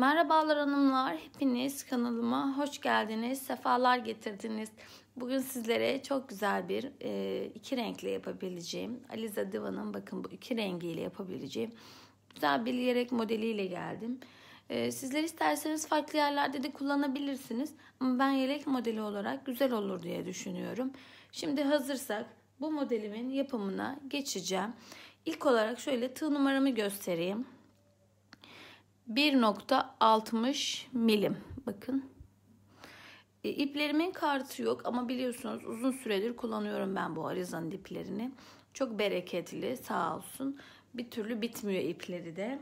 Merhabalar hanımlar, hepiniz kanalıma hoş geldiniz, sefalar getirdiniz. Bugün sizlere çok güzel bir e, iki renkle yapabileceğim, Aliza Divan'ın bakın bu iki rengiyle yapabileceğim güzel bir yelek modeliyle geldim. E, sizler isterseniz farklı yerlerde de kullanabilirsiniz ama ben yelek modeli olarak güzel olur diye düşünüyorum. Şimdi hazırsak bu modelimin yapımına geçeceğim. İlk olarak şöyle tığ numaramı göstereyim. 1.60 milim. Bakın. E, iplerimin kartı yok ama biliyorsunuz uzun süredir kullanıyorum ben bu Arizan iplerini. Çok bereketli sağ olsun. Bir türlü bitmiyor ipleri de.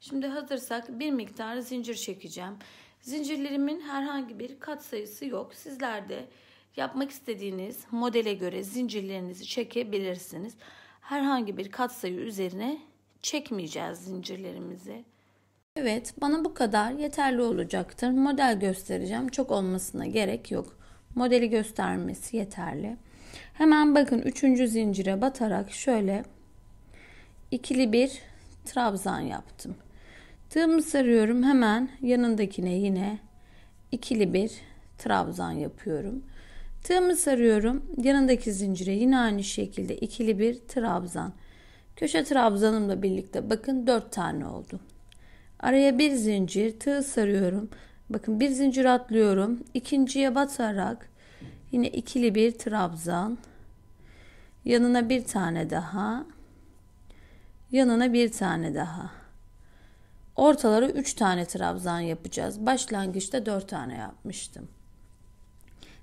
Şimdi hazırsak bir miktar zincir çekeceğim. Zincirlerimin herhangi bir kat sayısı yok. Sizler de yapmak istediğiniz modele göre zincirlerinizi çekebilirsiniz. Herhangi bir kat sayı üzerine çekmeyeceğiz zincirlerimizi. Evet, bana bu kadar yeterli olacaktır. Model göstereceğim. Çok olmasına gerek yok. Modeli göstermesi yeterli. Hemen bakın 3. zincire batarak şöyle ikili bir trabzan yaptım. Tığımı sarıyorum. Hemen yanındakine yine ikili bir trabzan yapıyorum. Tığımı sarıyorum. Yanındaki zincire yine aynı şekilde ikili bir trabzan. Köşe trabzanımla birlikte bakın 4 tane oldu. Araya bir zincir tığ sarıyorum. Bakın bir zincir atlıyorum. ikinciye batarak yine ikili bir trabzan. Yanına bir tane daha. Yanına bir tane daha. Ortaları 3 tane trabzan yapacağız. Başlangıçta 4 tane yapmıştım.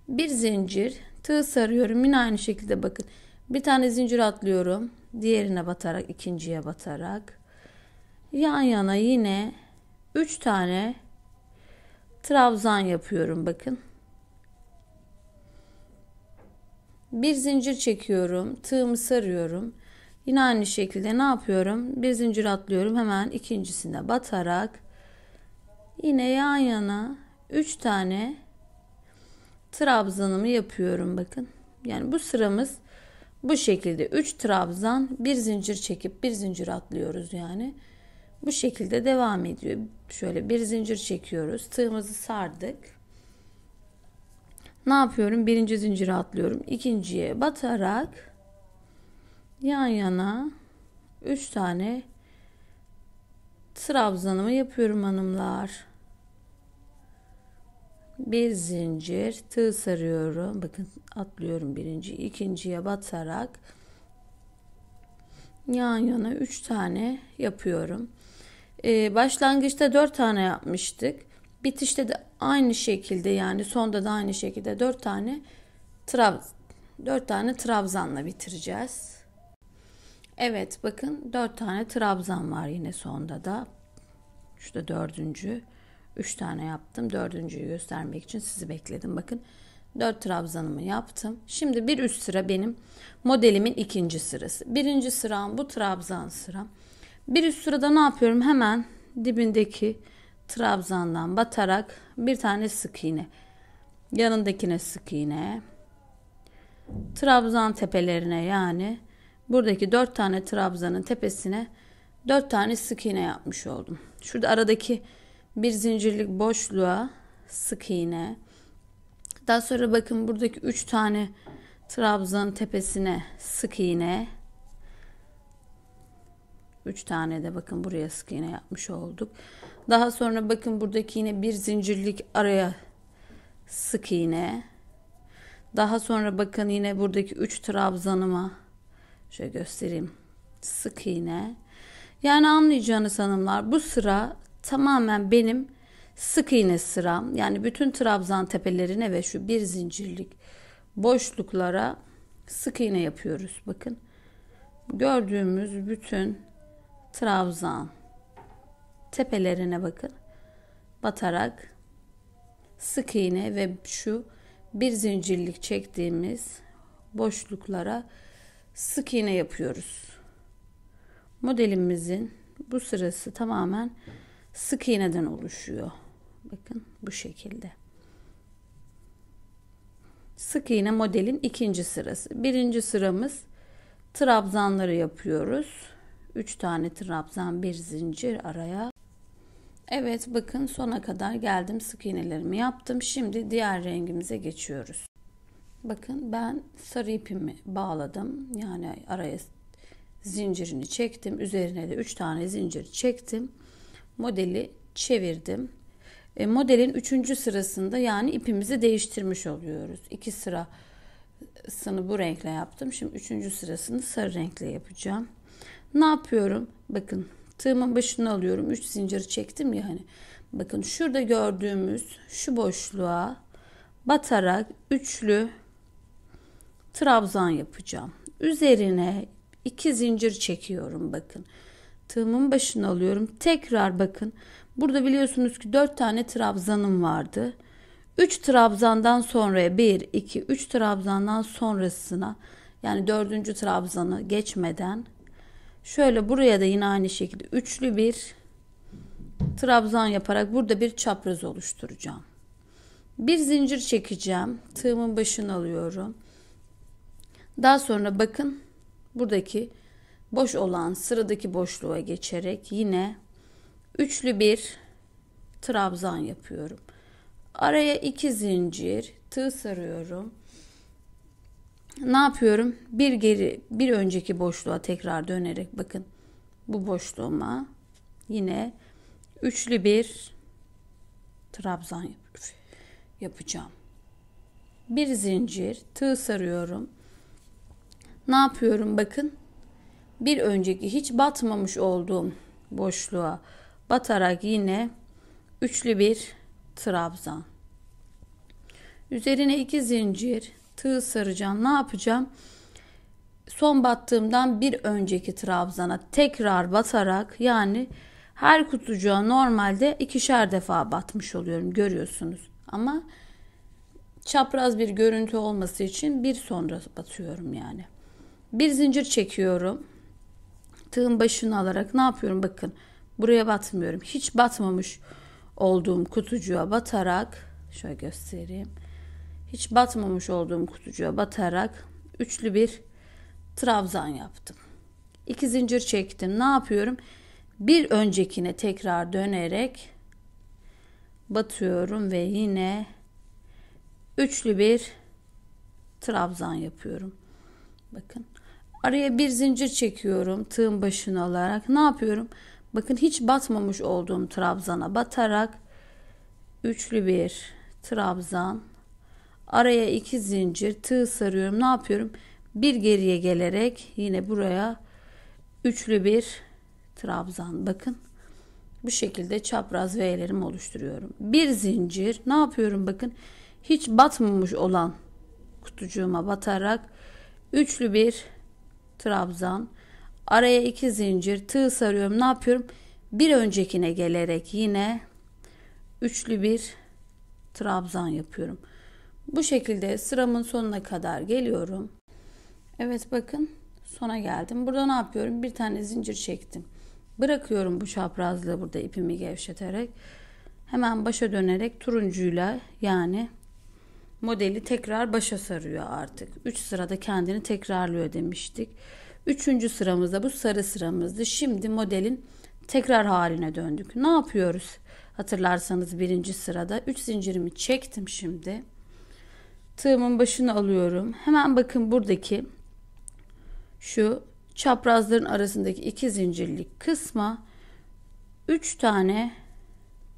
Bir zincir tığ sarıyorum. Yine aynı şekilde bakın. Bir tane zincir atlıyorum diğerine batarak ikinciye batarak yan yana yine 3 tane trabzan yapıyorum bakın. Bir zincir çekiyorum, tığımı sarıyorum. Yine aynı şekilde ne yapıyorum? Bir zincir atlıyorum hemen ikincisine batarak yine yan yana 3 tane trabzanımı yapıyorum bakın. Yani bu sıramız bu şekilde 3 trabzan bir zincir çekip bir zincir atlıyoruz yani. Bu şekilde devam ediyor. Şöyle bir zincir çekiyoruz. Tığımızı sardık. Ne yapıyorum? Birinci zinciri atlıyorum. ikinciye batarak yan yana 3 tane trabzanımı yapıyorum hanımlar bir zincir tığ sarıyorum bakın atlıyorum birinci ikinciye batarak yan yana üç tane yapıyorum ee, başlangıçta dört tane yapmıştık bitişte de aynı şekilde yani sonda da aynı şekilde dört tane trabz 4 tane trabzanla bitireceğiz Evet bakın dört tane trabzan var yine sonda da. Şu da dördüncü. 3 tane yaptım. Dördüncüyü göstermek için sizi bekledim. Bakın 4 trabzanımı yaptım. Şimdi bir üst sıra benim modelimin ikinci sırası. Birinci sıram bu trabzan sıram. Bir üst sırada ne yapıyorum? Hemen dibindeki trabzandan batarak bir tane sık iğne. Yanındakine sık iğne. Trabzan tepelerine yani buradaki 4 tane trabzanın tepesine 4 tane sık iğne yapmış oldum. Şurada aradaki bir zincirlik boşluğa sık iğne. Daha sonra bakın buradaki 3 tane trabzanın tepesine sık iğne. 3 tane de bakın buraya sık iğne yapmış olduk. Daha sonra bakın buradaki yine bir zincirlik araya sık iğne. Daha sonra bakın yine buradaki 3 trabzanıma şöyle göstereyim. Sık iğne. Yani anlayacağınız hanımlar bu sıra tamamen benim sık iğne sıram yani bütün Trabzan tepelerine ve şu bir zincirlik boşluklara sık iğne yapıyoruz. Bakın gördüğümüz bütün Trabzan tepelerine bakın batarak sık iğne ve şu bir zincirlik çektiğimiz boşluklara sık iğne yapıyoruz. Modelimizin bu sırası tamamen sık iğneden oluşuyor. Bakın bu şekilde. Sık iğne modelin ikinci sırası. Birinci sıramız trabzanları yapıyoruz. 3 tane trabzan bir zincir araya. Evet bakın sona kadar geldim sık iğnelerimi yaptım. Şimdi diğer rengimize geçiyoruz. Bakın ben sarı ipimi bağladım. Yani araya zincirini çektim. Üzerine de 3 tane zincir çektim modeli çevirdim. E, modelin üçüncü sırasında yani ipimizi değiştirmiş oluyoruz. İki sırasını bu renkle yaptım. Şimdi üçüncü sırasını sarı renkle yapacağım. Ne yapıyorum? Bakın tığımın başını alıyorum. Üç zincir çektim ya hani. Bakın şurada gördüğümüz şu boşluğa batarak üçlü trabzan yapacağım. Üzerine iki zincir çekiyorum bakın tığımın başına alıyorum. Tekrar bakın. Burada biliyorsunuz ki 4 tane trabzanım vardı. 3 trabzandan sonra 1 2 3 trabzandan sonrasına yani 4. trabzanı geçmeden şöyle buraya da yine aynı şekilde üçlü bir trabzan yaparak burada bir çapraz oluşturacağım. Bir zincir çekeceğim. Tığımın başına alıyorum. Daha sonra bakın buradaki boş olan sıradaki boşluğa geçerek yine üçlü bir trabzan yapıyorum. Araya iki zincir tığ sarıyorum. Ne yapıyorum? Bir geri bir önceki boşluğa tekrar dönerek bakın bu boşluğuma yine üçlü bir trabzan yap yapacağım. Bir zincir tığ sarıyorum. Ne yapıyorum? Bakın bir önceki hiç batmamış olduğum boşluğa batarak yine üçlü bir trabzan. Üzerine iki zincir tığ saracağım. Ne yapacağım? Son battığımdan bir önceki trabzana tekrar batarak yani her kutucuğa normalde ikişer defa batmış oluyorum görüyorsunuz. Ama çapraz bir görüntü olması için bir sonra batıyorum yani. Bir zincir çekiyorum tığın başını alarak ne yapıyorum bakın buraya batmıyorum hiç batmamış olduğum kutucuğa batarak şöyle göstereyim hiç batmamış olduğum kutucuğa batarak üçlü bir trabzan yaptım iki zincir çektim ne yapıyorum bir öncekine tekrar dönerek batıyorum ve yine üçlü bir trabzan yapıyorum bakın Araya bir zincir çekiyorum tığın başını alarak. Ne yapıyorum? Bakın hiç batmamış olduğum trabzana batarak üçlü bir trabzan araya iki zincir tığ sarıyorum. Ne yapıyorum? Bir geriye gelerek yine buraya üçlü bir trabzan. Bakın bu şekilde çapraz V'lerimi oluşturuyorum. Bir zincir ne yapıyorum bakın hiç batmamış olan kutucuğuma batarak üçlü bir Trabzan. Araya iki zincir tığ sarıyorum. Ne yapıyorum? Bir öncekine gelerek yine üçlü bir trabzan yapıyorum. Bu şekilde sıramın sonuna kadar geliyorum. Evet bakın sona geldim. Burada ne yapıyorum? Bir tane zincir çektim. Bırakıyorum bu çaprazlığı burada ipimi gevşeterek. Hemen başa dönerek turuncuyla yani modeli tekrar başa sarıyor artık. 3 sırada kendini tekrarlıyor demiştik. 3. sıramızda bu sarı sıramızdı. Şimdi modelin tekrar haline döndük. Ne yapıyoruz? Hatırlarsanız birinci sırada 3 zincirimi çektim şimdi. Tığımın başını alıyorum. Hemen bakın buradaki şu çaprazların arasındaki iki zincirlik kısma 3 tane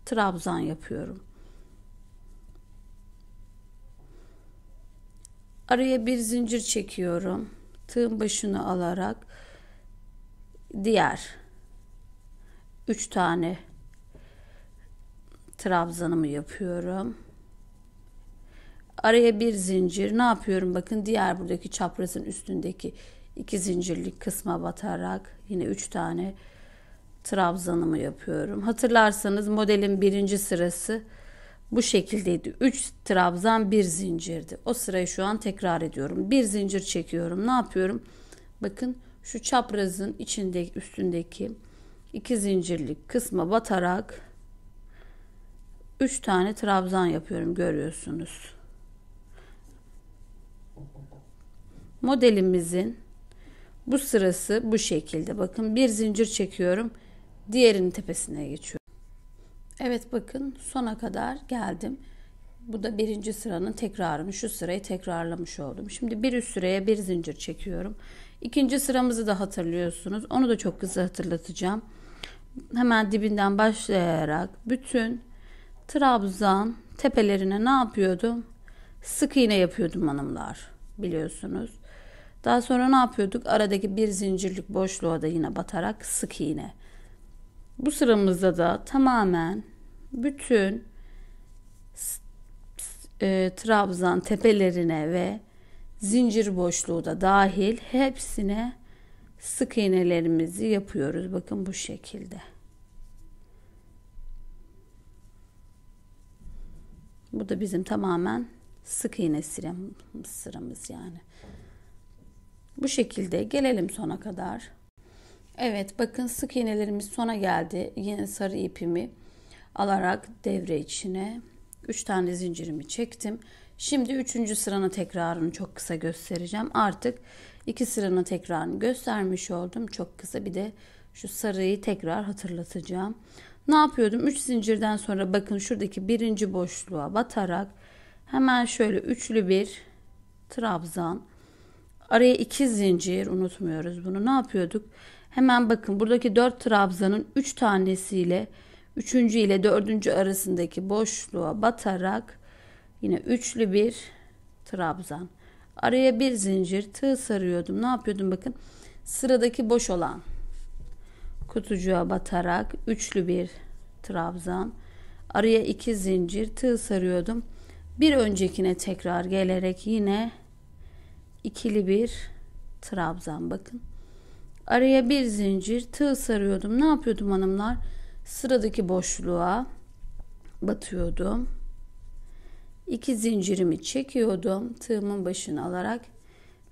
trabzan yapıyorum. Araya bir zincir çekiyorum. Tığın başını alarak diğer 3 tane trabzanımı yapıyorum. Araya bir zincir. Ne yapıyorum? Bakın diğer buradaki çaprazın üstündeki iki zincirlik kısma batarak yine 3 tane trabzanımı yapıyorum. Hatırlarsanız modelin birinci sırası bu şekildeydi. 3 trabzan bir zincirdi. O sırayı şu an tekrar ediyorum. Bir zincir çekiyorum. Ne yapıyorum? Bakın şu çaprazın içindeki üstündeki iki zincirlik kısma batarak 3 tane trabzan yapıyorum görüyorsunuz. Modelimizin bu sırası bu şekilde. Bakın bir zincir çekiyorum. Diğerinin tepesine geçiyorum. Evet bakın sona kadar geldim. Bu da birinci sıranın tekrarını şu sırayı tekrarlamış oldum. Şimdi bir üst sıraya bir zincir çekiyorum. İkinci sıramızı da hatırlıyorsunuz. Onu da çok hızlı hatırlatacağım. Hemen dibinden başlayarak bütün Trabzan tepelerine ne yapıyordum? Sık iğne yapıyordum hanımlar biliyorsunuz. Daha sonra ne yapıyorduk? Aradaki bir zincirlik boşluğa da yine batarak sık iğne. Bu sıramızda da tamamen bütün e, trabzan tepelerine ve zincir boşluğu da dahil hepsine sık iğnelerimizi yapıyoruz. Bakın bu şekilde. Bu da bizim tamamen sık iğne sıramız, sıramız yani. Bu şekilde gelelim sona kadar. Evet bakın sık iğnelerimiz sona geldi. Yine sarı ipimi alarak devre içine 3 tane zincirimi çektim. Şimdi 3. sıranın tekrarını çok kısa göstereceğim. Artık 2 sıranın tekrarını göstermiş oldum. Çok kısa bir de şu sarıyı tekrar hatırlatacağım. Ne yapıyordum? 3 zincirden sonra bakın şuradaki birinci boşluğa batarak hemen şöyle üçlü bir trabzan Araya iki zincir unutmuyoruz bunu. Ne yapıyorduk? Hemen bakın buradaki dört trabzanın üç tanesiyle üçüncü ile dördüncü arasındaki boşluğa batarak yine üçlü bir trabzan. Araya bir zincir tığ sarıyordum. Ne yapıyordum bakın? Sıradaki boş olan kutucuğa batarak üçlü bir trabzan. Araya iki zincir tığ sarıyordum. Bir öncekine tekrar gelerek yine ikili bir trabzan bakın. Araya bir zincir tığ sarıyordum. Ne yapıyordum hanımlar? Sıradaki boşluğa batıyordum. İki zincirimi çekiyordum. Tığımın başını alarak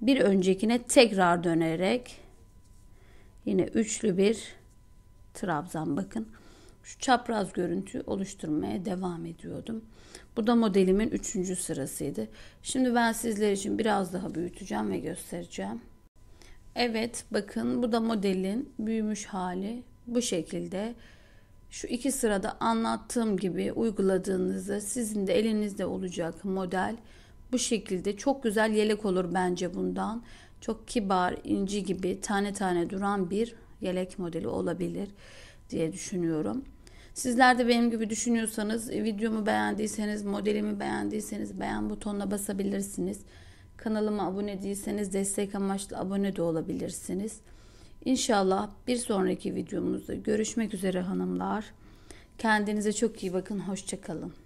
bir öncekine tekrar dönerek yine üçlü bir trabzan bakın şu çapraz görüntü oluşturmaya devam ediyordum. Bu da modelimin üçüncü sırasıydı. Şimdi ben sizler için biraz daha büyüteceğim ve göstereceğim. Evet bakın bu da modelin büyümüş hali bu şekilde. Şu iki sırada anlattığım gibi uyguladığınızda sizin de elinizde olacak model bu şekilde çok güzel yelek olur bence bundan. Çok kibar, inci gibi tane tane duran bir yelek modeli olabilir diye düşünüyorum. Sizler de benim gibi düşünüyorsanız e, videomu beğendiyseniz modelimi beğendiyseniz beğen butonuna basabilirsiniz. Kanalıma abone değilseniz destek amaçlı abone de olabilirsiniz. İnşallah bir sonraki videomuzda görüşmek üzere hanımlar. Kendinize çok iyi bakın. Hoşçakalın.